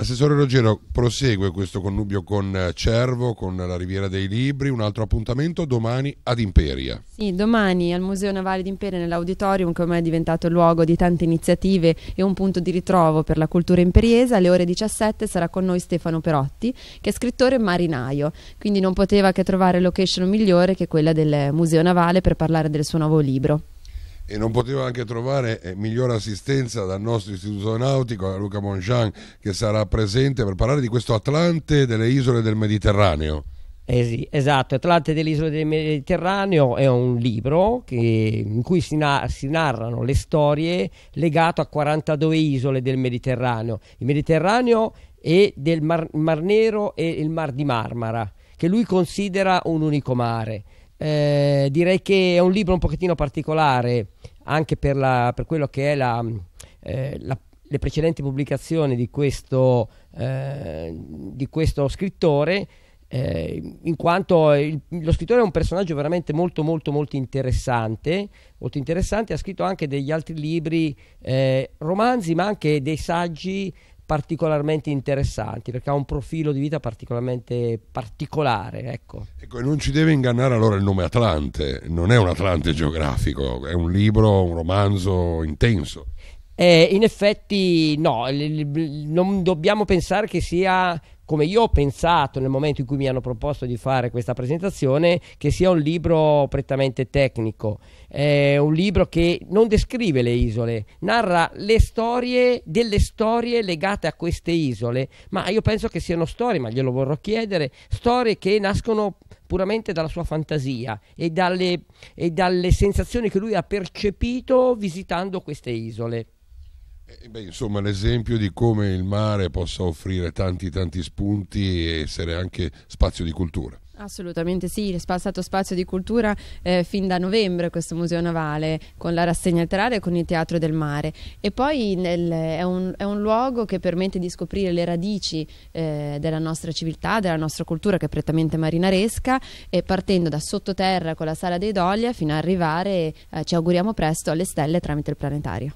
Assessore Ruggero, prosegue questo connubio con eh, Cervo, con la Riviera dei Libri, un altro appuntamento domani ad Imperia. Sì, domani al Museo Navale d'Imperia nell'auditorium che ormai è diventato luogo di tante iniziative e un punto di ritrovo per la cultura imperiesa, alle ore 17 sarà con noi Stefano Perotti, che è scrittore marinaio, quindi non poteva che trovare location migliore che quella del Museo Navale per parlare del suo nuovo libro e non poteva anche trovare eh, migliore assistenza dal nostro istituto nautico, da Luca Moncian, che sarà presente per parlare di questo Atlante delle isole del Mediterraneo. Eh sì, esatto, Atlante delle isole del Mediterraneo è un libro che, in cui si, na- si, narrano le storie legate a 42 isole del Mediterraneo, il Mediterraneo e del Mar, Mar Nero e il Mar di Marmara, che lui considera un unico mare. Eh, direi che è un libro un pochettino particolare anche per, la, per quello che è la, eh, la, le precedenti pubblicazioni di questo, eh, di questo scrittore. Eh, in quanto il, lo scrittore è un personaggio veramente molto molto molto interessante, molto interessante, ha scritto anche degli altri libri, eh, romanzi, ma anche dei saggi particolarmente interessanti perché ha un profilo di vita particolarmente particolare. Ecco. ecco, e non ci deve ingannare allora il nome Atlante, non è un Atlante geografico, è un libro, un romanzo intenso. Eh, in effetti no, non dobbiamo pensare che sia come io ho pensato nel momento in cui mi hanno proposto di fare questa presentazione, che sia un libro prettamente tecnico. È un libro che non descrive le isole, narra le storie delle storie legate a queste isole, ma io penso che siano storie, ma glielo vorrò chiedere, storie che nascono puramente dalla sua fantasia e dalle, e dalle sensazioni che lui ha percepito visitando queste isole. Eh, eh, beh, insomma, l'esempio di come il mare possa offrire tanti tanti spunti e essere anche spazio di cultura. Assolutamente sì, è stato spazio di cultura eh, fin da novembre questo museo navale con la rassegna letteraria e con il teatro del mare e poi nel, è, un, è, un, luogo che permette di scoprire le radici eh, della nostra civiltà, della nostra cultura che è prettamente marinaresca e partendo da sottoterra con la sala dei Doglia fino ad arrivare, eh, ci auguriamo presto, alle stelle tramite il planetario.